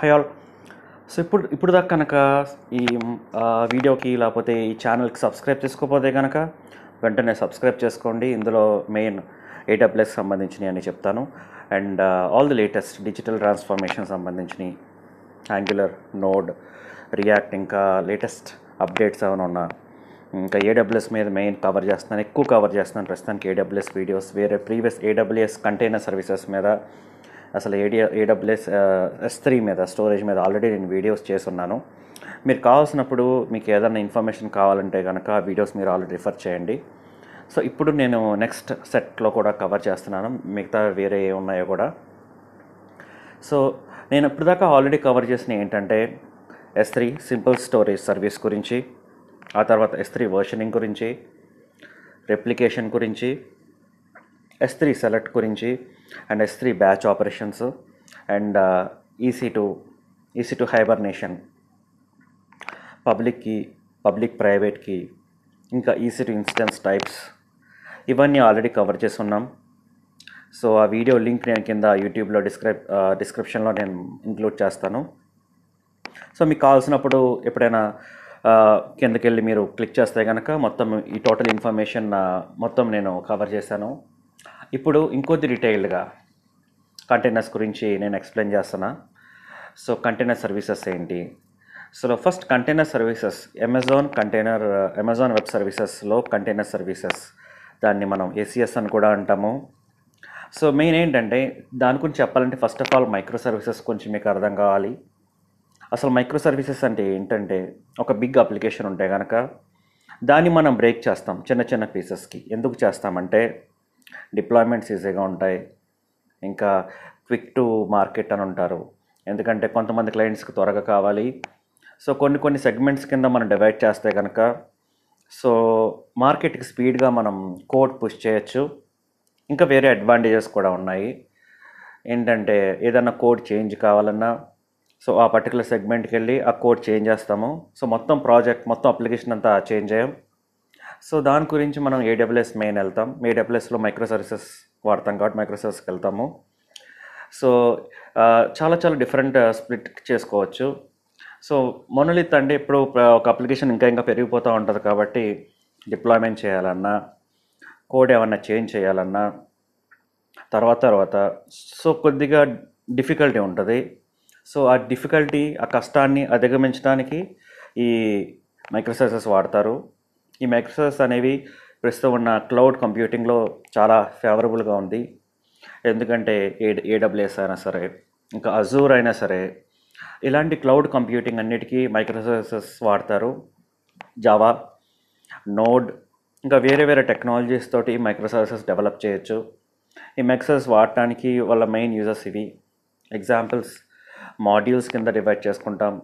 high all so ఇప్పుడు ఇప్పుడు దాకా కనుక ఈ వీడియోకి లేకపోతే ఈ ఛానల్కి సబ్స్క్రైబ్ చేసుకోకపోతే కనుక వెంటనే సబ్స్క్రైబ్ చేసుకోండి ఇందులో మెయిన్ ఏడబ్ల్యూఎస్ సంబంధించినవి అని చెప్తాను and all the latest digital transformation సంబంధించినవి యాంగ్యులర్ నోడ్ రియాక్ట్ ఇంకా లేటెస్ట్ అప్డేట్స్ ఏమైనా ఉన్నా ఇంకా ఏడబ్ల్యూఎస్ మీద మెయిన్ కవర్ చేస్తున్నాను ఎక్కువ కవర్ చేస్తున్నాను ప్రస్తుతానికి ఏడబ్ల్యూఎస్ వీడియోస్ వేరే ప్రీవియస్ ఏడబ్ల్యూఎస్ కంటైనర్ సర్వీసెస్ మీద అసలు ఏడి ఏడబ్ల్యూఎస్ ఎస్ త్రీ మీద స్టోరేజ్ మీద ఆల్రెడీ నేను వీడియోస్ చేస్తున్నాను మీరు కావాల్సినప్పుడు మీకు ఏదైనా ఇన్ఫర్మేషన్ కావాలంటే కనుక వీడియోస్ మీరు ఆల్రెడీ రిఫర్ చేయండి సో ఇప్పుడు నేను నెక్స్ట్ సెట్లో కూడా కవర్ చేస్తున్నాను మిగతా వేరే ఏ ఉన్నాయో కూడా సో నేను ఇప్పటిదాకా ఆల్రెడీ కవర్ చేసిన ఏంటంటే S three simple storage service గురించి ఆ తర్వాత ఎస్ త్రీ వర్షనింగ్ గురించి రెప్లికేషన్ గురించి ఎస్ త్రీ సెలెక్ట్ గురించి and S three batch operations and EC two EC two hibernation పబ్లిక్కి పబ్లిక్ ప్రైవేట్కి ఇంకా ఈసీ టు ఇన్స్టెన్స్ టైప్స్ ఇవన్నీ ఆల్రెడీ కవర్ చేస్తున్నాం సో ఆ వీడియో లింక్ నేను కింద యూట్యూబ్లో డిస్క్రైబ్ డిస్క్రిప్షన్లో నేను ఇంక్లూడ్ చేస్తాను సో మీకు కావాల్సినప్పుడు ఎప్పుడైనా కిందకెళ్ళి మీరు క్లిక్ చేస్తే కనుక మొత్తం ఈ టోటల్ ఇన్ఫర్మేషన్ మొత్తం నేను కవర్ చేశాను ఇప్పుడు ఇంకొద్ది డీటెయిల్డ్గా కంటైనర్స్ గురించి నేను ఎక్స్ప్లెయిన్ చేస్తున్నా సో కంటైనర్ సర్వీసెస్ ఏంటి so first container services Amazon container Amazon web సర్వీసెస్లో కంటైనర్ సర్వీసెస్ దాన్ని మనం ఏసీఎస్ అని కూడా అంటాము సో మెయిన్ ఏంటంటే దాని గురించి చెప్పాలంటే first of all micro services కొంచెం మీకు అర్థం కావాలి అసలు మైక్రో సర్వీసెస్ అంటే ఏంటంటే ఒక బిగ్ అప్లికేషన్ ఉంటే కనుక దాన్ని మనం బ్రేక్ చేస్తాం చిన్న చిన్న పీసెస్కి ఎందుకు చేస్తామంటే డిప్లాయ్మెంట్స్ ఈజీగా ఉంటాయి ఇంకా క్విక్ టు మార్కెట్ అని ఉంటారు ఎందుకంటే కొంతమంది క్లయింట్స్కి త్వరగా కావాలి సో కొన్ని కొన్ని సెగ్మెంట్స్ కింద మనం డివైడ్ చేస్తే కనుక సో మార్కెట్కి స్పీడ్గా మనం కోడ్ పుష్ చేయొచ్చు ఇంకా వేరే అడ్వాంటేజెస్ కూడా ఉన్నాయి ఏంటంటే ఏదన్నా కోడ్ చేంజ్ కావాలన్నా సో ఆ పర్టికులర్ సెగ్మెంట్కి వెళ్ళి ఆ కోడ్ చేంజ్ చేస్తాము సో మొత్తం ప్రాజెక్ట్ మొత్తం అప్లికేషన్ అంతా చేంజ్ అయ్యాం సో దాని గురించి మనం ఏడబ్ల్యూఎస్ మెయిన్ వెళ్తాం ఏడబ్ల్యూఎస్లో మైక్రో సర్వీసెస్ వాడతాం కాబట్టి మైక్రో సర్వీస్కి వెళ్తాము సో చాలా చాలా డిఫరెంట్ స్ప్లిట్ చేసుకోవచ్చు సో మొనలిత్ అంటే ఇప్పుడు ఒక అప్లికేషన్ ఇంకా ఇంకా పెరిగిపోతూ ఉంటుంది కాబట్టి డిప్లాయ్మెంట్ చేయాలన్నా కోడ్ ఏమన్నా చేంజ్ చేయాలన్నా తర్వాత తర్వాత సో కొద్దిగా డిఫికల్టీ ఉంటుంది సో ఆ డిఫికల్టీ ఆ కష్టాన్ని అధిగమించడానికి ఈ మైక్రోసైజెస్ వాడతారు ఈ మైక్రోసాఫ్ట్ అనేవి ప్రస్తుతం ఉన్న క్లౌడ్ కంప్యూటింగ్లో చాలా ఫేవరబుల్గా ఉంది ఎందుకంటే ఏ ఏడబ్ల్యూఎస్ అయినా సరే ఇంకా అజూర్ అయినా సరే ఇలాంటి క్లౌడ్ కంప్యూటింగ్ అన్నిటికీ మైక్రోసర్వీసెస్ వాడతారు జావా నోడ్ ఇంకా వేరే వేరే టెక్నాలజీస్ తోటి మైక్రోసర్వీసెస్ డెవలప్ చేయొచ్చు ఈ మెక్సర్స్ వాడటానికి వాళ్ళ మెయిన్ యూజెస్ ఇవి ఎగ్జాంపుల్స్ మాడ్యూల్స్ కింద డివైడ్ చేసుకుంటాం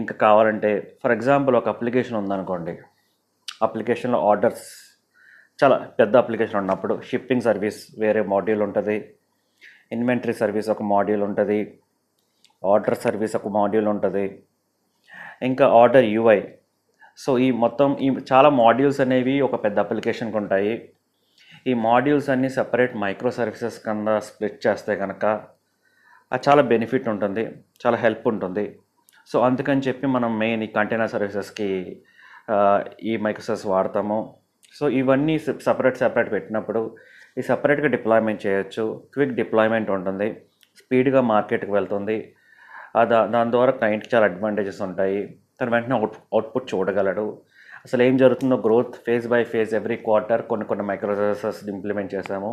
ఇంకా కావాలంటే ఫర్ ఎగ్జాంపుల్ ఒక అప్లికేషన్ ఉందనుకోండి అప్లికేషన్లో ఆర్డర్స్ చాలా పెద్ద అప్లికేషన్ ఉన్నప్పుడు షిప్పింగ్ సర్వీస్ వేరే మాడ్యూల్ ఉంటుంది ఇన్వెంటరీ సర్వీస్ ఒక మాడ్యూల్ ఉంటుంది ఆర్డర్ సర్వీస్ ఒక మాడ్యూల్ ఉంటుంది ఇంకా ఆర్డర్ యూఐ సో ఈ మొత్తం ఈ చాలా మాడ్యూల్స్ అనేవి ఒక పెద్ద అప్లికేషన్కి ఉంటాయి ఈ మాడ్యూల్స్ అన్నీ సపరేట్ మైక్రో సర్వీసెస్ కింద స్ప్లిట్ చేస్తే కనుక అది చాలా బెనిఫిట్ ఉంటుంది చాలా హెల్ప్ ఉంటుంది సో అందుకని చెప్పి మనం మెయిన్ ఈ కంటైనర్ సర్వీసెస్కి ఈ మైక్రోసాస్ వాడతాము సో ఇవన్నీ సపరేట్ సపరేట్ పెట్టినప్పుడు ఈ సపరేట్గా డిప్లాయ్మెంట్ చేయొచ్చు క్విక్ డిప్లాయ్మెంట్ ఉంటుంది స్పీడ్గా మార్కెట్కి వెళ్తుంది దా దాని ద్వారా క్లయింట్కి చాలా అడ్వాంటేజెస్ ఉంటాయి తను వెంటనే అవుట్ అవుట్పుట్ చూడగలడు అసలు ఏం జరుగుతుందో growth phase by phase every quarter కొన్ని కొన్ని మైక్రోసెసెస్ ఇంప్లిమెంట్ చేసాము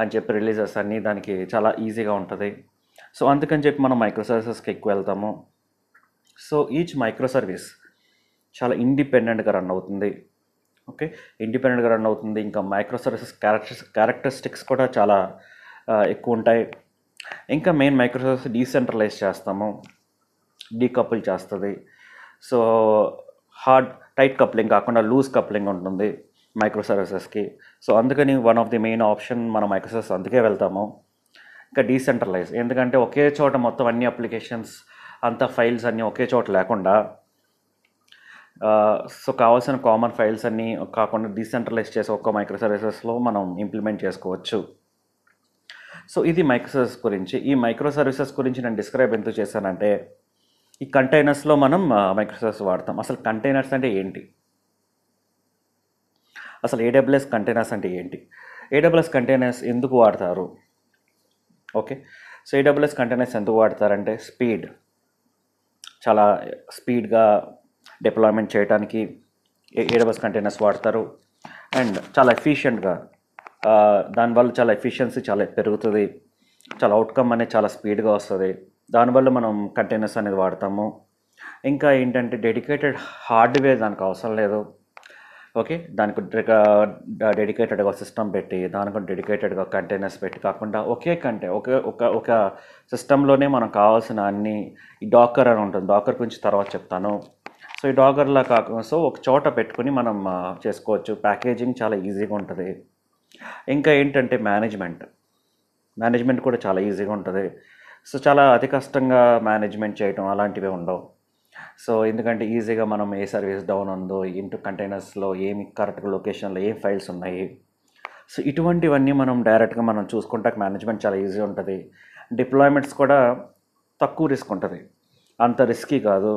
అని చెప్పి రిలీజెస్ అన్నీ దానికి చాలా ఈజీగా ఉంటుంది సో అందుకని చెప్పి మనం మైక్రోసర్వీసెస్కి ఎక్కువ వెళ్తాము సో ఈచ్ మైక్రో సర్వీస్ చాలా ఇండిపెండెంట్గా రన్ అవుతుంది ఓకే ఇండిపెండెంట్గా రన్ అవుతుంది ఇంకా మైక్రో సర్వీసెస్ క్యారెక్టర్స్ క్యారెక్టరిస్టిక్స్ కూడా చాలా ఎక్కువ ఉంటాయి ఇంకా మెయిన్ మైక్రో సర్వీస్ డీసెంట్రలైజ్ చేస్తాము డీకపుల్ చేస్తుంది సో హార్డ్ టైట్ కప్లింగ్ కాకుండా లూజ్ కప్లింగ్ ఉంటుంది మైక్రో సర్వీసెస్కి సో అందుకని one of the main option మనం మైక్రో సర్వీస్ అందుకే వెళ్తాము ఇంకా డీసెంట్రలైజ్ ఎందుకంటే ఒకే చోట మొత్తం అన్ని అప్లికేషన్స్ అంతా ఫైల్స్ అన్నీ ఒకే చోట లేకుండా సో కావాల్సిన కామన్ ఫైల్స్ అన్నీ కాకుండా డీసెంట్రలైజ్ చేసి ఒక్క మైక్రో సర్వీసెస్లో మనం ఇంప్లిమెంట్ చేసుకోవచ్చు సో ఇది మైక్రో సర్వీసెస్ గురించి ఈ మైక్రో సర్వీసెస్ గురించి నేను డిస్క్రైబ్ ఎందుకు చేశానంటే ఈ కంటైనర్స్లో మనం మైక్రో సర్వీసెస్ వాడతాం అసలు కంటైనర్స్ అంటే ఏంటి అసలు ఏడబ్ల్యూఎస్ కంటైనర్స్ అంటే ఏంటి ఏడబ్ల్యూఎస్ కంటైనర్స్ ఎందుకు వాడతారు ఓకే సో ఏడబ్ల్యూఎస్ కంటైనర్స్ ఎందుకు వాడతారంటే స్పీడ్ చాలా స్పీడ్గా డిప్లాయ్మెంట్ చేయడానికి ఏడబస్ కంటైనర్స్ వాడతారు అండ్ చాలా ఎఫిషియెంట్గా దానివల్ల చాలా ఎఫిషియన్సీ చాలా పెరుగుతుంది చాలా అవుట్కమ్ అనేది చాలా స్పీడ్గా వస్తుంది దానివల్ల మనం కంటైనర్స్ అనేది వాడతాము ఇంకా ఏంటంటే డెడికేటెడ్ హార్డ్వేర్ దానికి అవసరం లేదు ఓకే దానికి డెడికేటెడ్గా సిస్టమ్ పెట్టి దానికి డెడికేటెడ్గా కంటైనర్స్ పెట్టి కాకుండా ఒకే కంటే ఒకే ఒక ఒక సిస్టంలోనే మనకు కావాల్సిన అన్ని డాకర్ అని ఉంటుంది డాకర్ గురించి తర్వాత చెప్తాను సో ఈ డాగర్లా కాక సో ఒక చోట పెట్టుకుని మనం చేసుకోవచ్చు ప్యాకేజింగ్ చాలా ఈజీగా ఉంటుంది ఇంకా ఏంటంటే మేనేజ్మెంట్ మేనేజ్మెంట్ కూడా చాలా ఈజీగా ఉంటుంది సో చాలా అతి కష్టంగా మేనేజ్మెంట్ చేయటం అలాంటివి ఉండవు సో ఎందుకంటే ఈజీగా మనం ఏ సర్వీస్ డౌన్ ఉందో ఇంటూ కంటైనర్స్లో ఏమి కరెక్ట్ లొకేషన్లో ఏం ఫైల్స్ ఉన్నాయి సో ఇటువంటివన్నీ మనం డైరెక్ట్గా మనం చూసుకుంటా మేనేజ్మెంట్ చాలా ఈజీ ఉంటుంది డిప్లాయ్మెంట్స్ కూడా తక్కువ రిస్క్ ఉంటుంది అంత రిస్కీ కాదు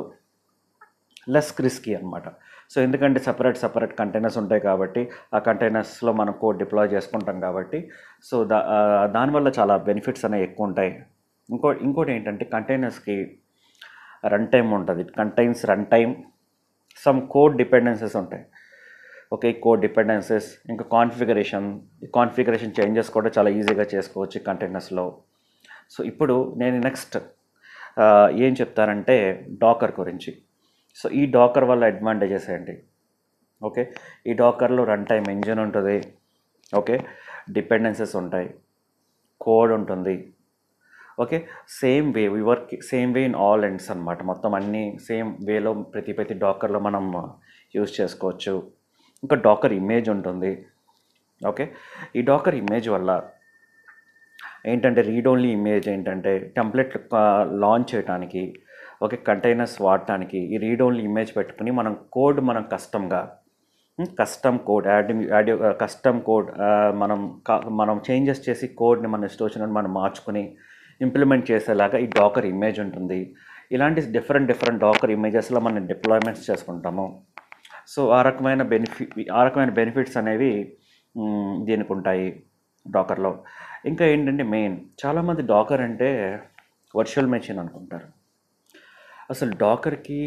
లెస్ క్రిస్కీ అనమాట సో ఎందుకంటే సపరేట్ సపరేట్ కంటైనర్స్ ఉంటాయి కాబట్టి ఆ కంటైనర్స్లో మనం కోడ్ డిప్లాయ్ చేసుకుంటాం కాబట్టి సో దా దానివల్ల చాలా బెనిఫిట్స్ అనేవి ఎక్కువ ఉంటాయి ఇంకో ఇంకోటి ఏంటంటే కంటైనర్స్కి రన్ టైం ఉంటుంది containers run time some code dependencies ఉంటాయి ఓకే కోడ్ డిపెండెన్సెస్ ఇంకా కాన్ఫిగరేషన్ కాన్ఫిగరేషన్ చేంజెస్ కూడా చాలా ఈజీగా చేసుకోవచ్చు కంటైనర్స్లో సో ఇప్పుడు నేను నెక్స్ట్ ఏం చెప్తానంటే డాకర్ గురించి సో ఈ డాకర్ వల్ల అడ్వాంటేజెస్ ఏంటి ఓకే ఈ డాకర్లో రన్ టైం ఇంజిన్ ఉంటుంది ఓకే డిపెండెన్సెస్ ఉంటాయి కోడ్ ఉంటుంది okay same way we work same way in all ends అనమాట మొత్తం అన్నీ సేమ్ వేలో ప్రతి ప్రతి డాకర్లో మనం యూజ్ చేసుకోవచ్చు ఇంకా డాకర్ ఇమేజ్ ఉంటుంది ఓకే ఈ డాకర్ ఇమేజ్ వల్ల ఏంటంటే రీడ్ ఓన్లీ ఇమేజ్ ఏంటంటే టెంప్లెట్ లాంచ్ చేయడానికి ఒకే కంటైనర్స్ వాడటానికి ఈ రీడ్ ఓన్లీ ఇమేజ్ పెట్టుకుని మనం కోడ్ మనం కస్టమ్గా custom code add add custom code మనం మనం చేంజెస్ చేసి కోడ్ని మన ఇష్టం మనం మార్చుకుని ఇంప్లిమెంట్ చేసేలాగా ఈ డాకర్ ఇమేజ్ ఉంటుంది ఇలాంటి డిఫరెంట్ డిఫరెంట్ డాకర్ ఇమేజెస్లో మనం డిప్లాయ్మెంట్స్ చేసుకుంటాము సో ఆ రకమైన బెనిఫి ఆ రకమైన బెనిఫిట్స్ అనేవి దీనికి ఉంటాయి డాకర్లో ఇంకా ఏంటంటే మెయిన్ చాలామంది డాకర్ అంటే వర్చువల్ మెషిన్ అనుకుంటారు అసలు డాకర్కి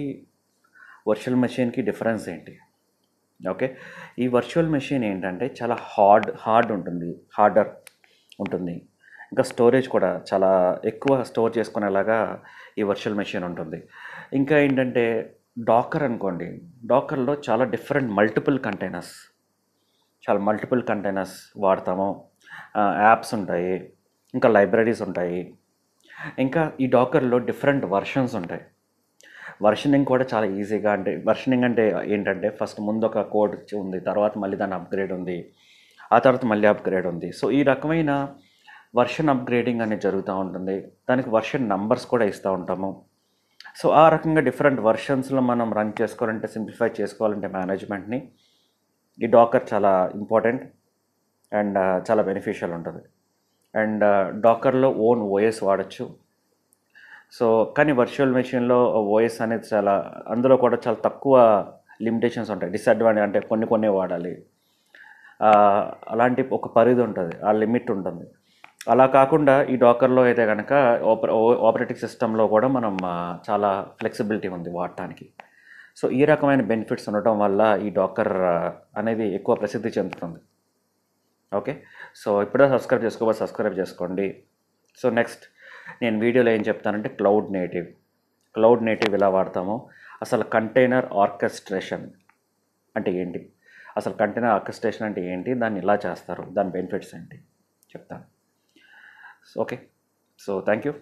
వర్చువల్ మెషిన్కి డిఫరెన్స్ ఏంటి ఓకే ఈ వర్చువల్ మెషిన్ ఏంటంటే చాలా హార్డ్ హార్డ్ ఉంటుంది హార్డర్ ఉంటుంది ఇంకా స్టోరేజ్ కూడా చాలా ఎక్కువ స్టోర్ చేసుకునేలాగా ఈ వర్చువల్ మెషిన్ ఉంటుంది ఇంకా ఏంటంటే డాకర్ అనుకోండి డాకర్లో చాలా డిఫరెంట్ మల్టిపుల్ కంటైనర్స్ చాలా మల్టిపుల్ కంటైనర్స్ వాడతాము యాప్స్ ఉంటాయి ఇంకా లైబ్రరీస్ ఉంటాయి ఇంకా ఈ డాకర్లో డిఫరెంట్ వర్షన్స్ ఉంటాయి వర్షనింగ్ కూడా చాలా ఈజీగా అంటే వర్షనింగ్ అంటే ఏంటంటే ఫస్ట్ ముందు ఒక కోడ్ ఉంది తర్వాత మళ్ళీ దాని అప్గ్రేడ్ ఉంది ఆ తర్వాత మళ్ళీ అప్గ్రేడ్ ఉంది సో ఈ రకమైన వర్షన్ అప్గ్రేడింగ్ అనేది జరుగుతూ ఉంటుంది దానికి వర్షన్ నంబర్స్ కూడా ఇస్తూ ఉంటాము సో ఆ రకంగా డిఫరెంట్ వర్షన్స్లో మనం రన్ చేసుకోవాలంటే సింప్లిఫై చేసుకోవాలంటే మేనేజ్మెంట్ని ఈ డాకర్ చాలా ఇంపార్టెంట్ అండ్ uh, చాలా బెనిఫిషియల్ ఉంటుంది అండ్ డాకర్లో ఓన్ ఓఎస్ వాడచ్చు సో కానీ వర్చువల్ మెషిన్లో ఓఎస్ అనేది చాలా అందులో కూడా చాలా తక్కువ లిమిటేషన్స్ ఉంటాయి డిసడ్వాంటేజ్ అంటే కొన్ని కొన్ని వాడాలి అలాంటి ఒక పరిధి ఉంటుంది ఆ లిమిట్ ఉంటుంది అలా కాకుండా ఈ డాకర్లో అయితే కనుక ఆపర ఆపరేటింగ్ సిస్టంలో కూడా మనం చాలా ఫ్లెక్సిబిలిటీ ఉంది వాడటానికి సో ఈ రకమైన బెనిఫిట్స్ ఉండటం వల్ల ఈ డాకర్ అనేది ఎక్కువ ప్రసిద్ధి చెందుతుంది ఓకే సో ఇప్పుడే సబ్స్క్రైబ్ చేసుకోవాలి సబ్స్క్రైబ్ చేసుకోండి సో నెక్స్ట్ నేను వీడియోలో ఏం చెప్తానంటే క్లౌడ్ నేటివ్ క్లౌడ్ నేటివ్ ఇలా వాడతాము అసలు కంటైనర్ ఆర్కెస్ట్రేషన్ అంటే ఏంటి అసలు కంటైనర్ ఆర్కెస్ట్రేషన్ అంటే ఏంటి దాన్ని ఇలా చేస్తారు దాని బెనిఫిట్స్ ఏంటి చెప్తాను ఓకే సో థ్యాంక్ యూ